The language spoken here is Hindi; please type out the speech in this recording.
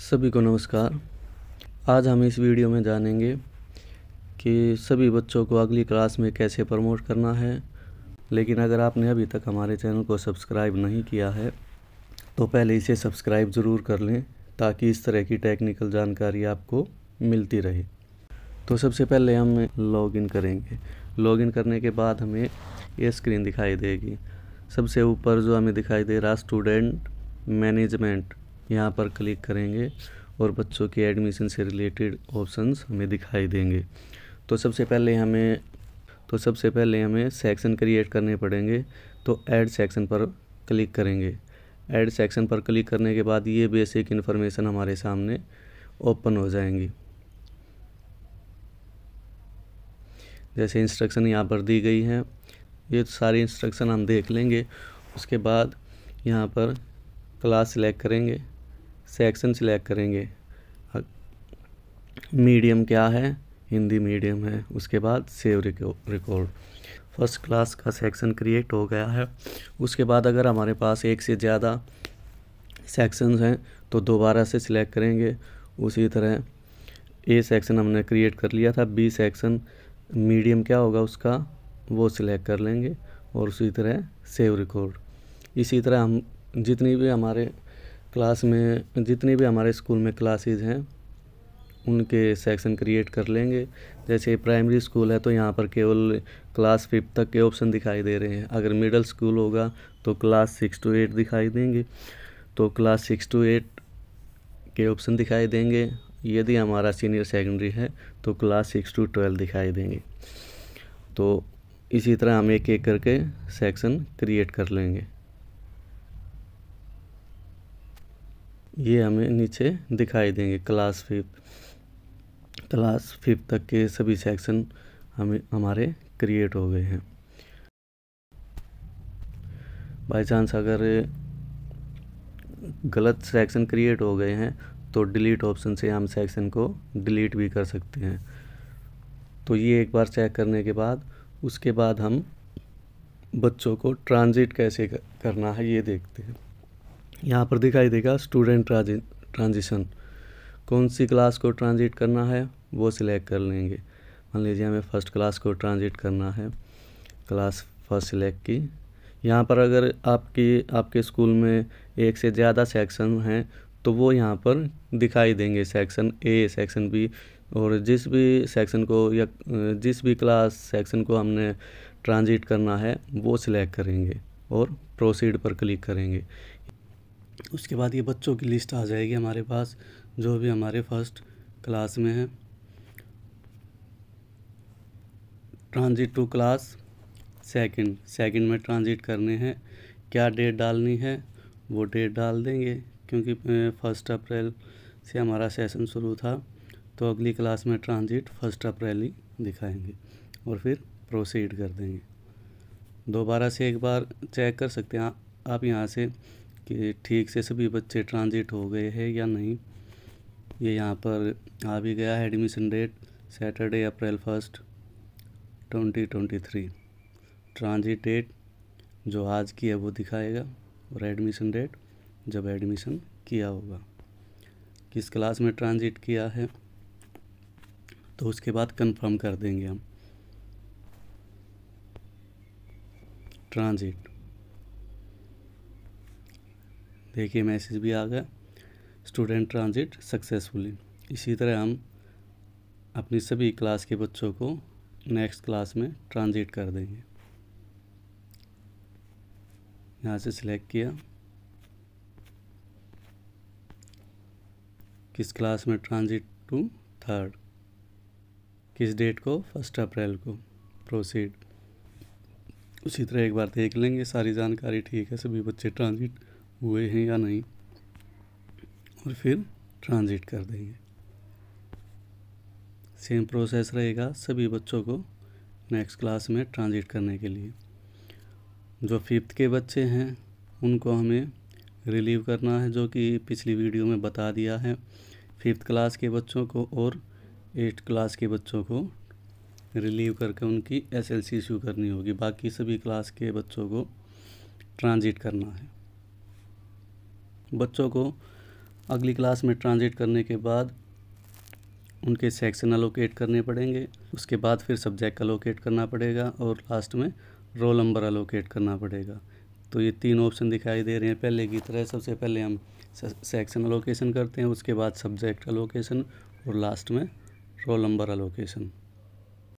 सभी को नमस्कार आज हम इस वीडियो में जानेंगे कि सभी बच्चों को अगली क्लास में कैसे प्रमोट करना है लेकिन अगर आपने अभी तक हमारे चैनल को सब्सक्राइब नहीं किया है तो पहले इसे सब्सक्राइब ज़रूर कर लें ताकि इस तरह की टेक्निकल जानकारी आपको मिलती रहे तो सबसे पहले हम लॉगिन करेंगे लॉगिन करने के बाद हमें ये स्क्रीन दिखाई देगी सबसे ऊपर जो हमें दिखाई दे रहा स्टूडेंट मैनेजमेंट यहाँ पर क्लिक करेंगे और बच्चों के एडमिशन से रिलेटेड ऑप्शंस हमें दिखाई देंगे तो सबसे पहले हमें तो सबसे पहले हमें सेक्शन क्रिएट करने पड़ेंगे तो ऐड सेक्शन पर क्लिक करेंगे ऐड सेक्शन पर क्लिक करने के बाद ये बेसिक इन्फॉर्मेशन हमारे सामने ओपन हो जाएंगी जैसे इंस्ट्रक्शन यहाँ पर दी गई हैं ये सारी इंस्ट्रक्शन हम देख लेंगे उसके बाद यहाँ पर क्लास सिलेक्ट करेंगे सेक्शन सिलेक्ट करेंगे मीडियम क्या है हिंदी मीडियम है उसके बाद सेव रिकॉर्ड फर्स्ट क्लास का सेक्शन क्रिएट हो गया है उसके बाद अगर हमारे पास एक से ज़्यादा सेक्शन हैं तो दोबारा से सिलेक्ट करेंगे उसी तरह ए सेक्शन हमने क्रिएट कर लिया था बी सेक्शन मीडियम क्या होगा उसका वो सिलेक्ट कर लेंगे और उसी तरह सेव रिकॉर्ड इसी तरह हम जितनी भी हमारे क्लास में जितने भी हमारे स्कूल में क्लासेस हैं उनके सेक्शन क्रिएट कर लेंगे जैसे प्राइमरी स्कूल है तो यहाँ पर केवल क्लास फिफ्थ तक के ऑप्शन दिखाई दे रहे हैं अगर मिडिल स्कूल होगा तो क्लास सिक्स टू एट दिखाई देंगे तो क्लास सिक्स टू एट के ऑप्शन दिखाई देंगे यदि हमारा सीनियर सेकेंडरी है तो क्लास सिक्स टू ट्वेल्व दिखाई देंगे तो इसी तरह हम एक एक करके सेक्शन क्रिएट कर लेंगे ये हमें नीचे दिखाई देंगे क्लास फिफ्थ क्लास फिफ्थ तक के सभी सेक्शन हमें हमारे क्रिएट हो गए हैं बाई चांस अगर गलत सेक्शन क्रिएट हो गए हैं तो डिलीट ऑप्शन से हम सेक्शन को डिलीट भी कर सकते हैं तो ये एक बार चेक करने के बाद उसके बाद हम बच्चों को ट्रांजिट कैसे करना है ये देखते हैं यहाँ पर दिखाई देगा स्टूडेंट ट्रांजिशन कौन सी क्लास को ट्रांजिट करना है वो सिलेक्ट कर लेंगे मान लीजिए हमें फर्स्ट क्लास को ट्रांजिट करना है क्लास फर्स्ट सिलेक्ट की यहाँ पर अगर आपकी आपके स्कूल में एक से ज़्यादा सेक्शन हैं तो वो यहाँ पर दिखाई देंगे सेक्शन ए सेक्शन बी और जिस भी सेक्शन को या जिस भी क्लास सेक्शन को हमने ट्रांजिट करना है वो सिलेक्ट करेंगे और प्रोसीड पर क्लिक करेंगे उसके बाद ये बच्चों की लिस्ट आ जाएगी हमारे पास जो भी हमारे फर्स्ट क्लास में है transit to class second second में ट्रांजिट करने हैं क्या डेट डालनी है वो डेट डाल देंगे क्योंकि फर्स्ट अप्रैल से हमारा सेशन शुरू था तो अगली क्लास में ट्रांजिट फर्स्ट अप्रैल ही दिखाएंगे और फिर प्रोसीड कर देंगे दोबारा से एक बार चेक कर सकते हैं आप यहाँ से कि ठीक से सभी बच्चे ट्रांजिट हो गए हैं या नहीं ये यहाँ पर आ भी गया है admission date Saturday April first twenty twenty three transit date जो आज की है वो दिखाएगा और एडमिशन डेट जब एडमिशन किया होगा किस क्लास में ट्रांजिट किया है तो उसके बाद कंफर्म कर देंगे हम ट्रांजिट देखिए मैसेज भी आ गया स्टूडेंट ट्रांजिट सक्सेसफुली इसी तरह हम अपनी सभी क्लास के बच्चों को नेक्स्ट क्लास में ट्रांजिट कर देंगे यहाँ से सिलेक्ट किया किस क्लास में ट्रांजिट टू थर्ड किस डेट को फर्स्ट अप्रैल को प्रोसीड उसी तरह एक बार देख लेंगे सारी जानकारी ठीक है सभी बच्चे ट्रांजिट हुए हैं या नहीं और फिर ट्रांजिट कर देंगे सेम प्रोसेस रहेगा सभी बच्चों को नेक्स्ट क्लास में ट्रांजिट करने के लिए जो फिफ्थ के बच्चे हैं उनको हमें रिलीव करना है जो कि पिछली वीडियो में बता दिया है फिफ्थ क्लास के बच्चों को और एट्थ क्लास के बच्चों को रिलीव करके उनकी एस एल सी इशू करनी होगी बाकी सभी क्लास के बच्चों को ट्रांजिट करना है बच्चों को अगली क्लास में ट्रांजिट करने के बाद उनके सेक्शन अलोकेट करने पड़ेंगे उसके बाद फिर सब्जेक्ट अलोकेट करना पड़ेगा और लास्ट में रोल नंबर अलोकेट करना पड़ेगा तो ये तीन ऑप्शन दिखाई दे रहे हैं पहले की तरह सबसे पहले हम सेक्शन अलोकेशन करते हैं उसके बाद सब्जेक्ट अलोकेशन और लास्ट में रोल नंबर अलोकेशन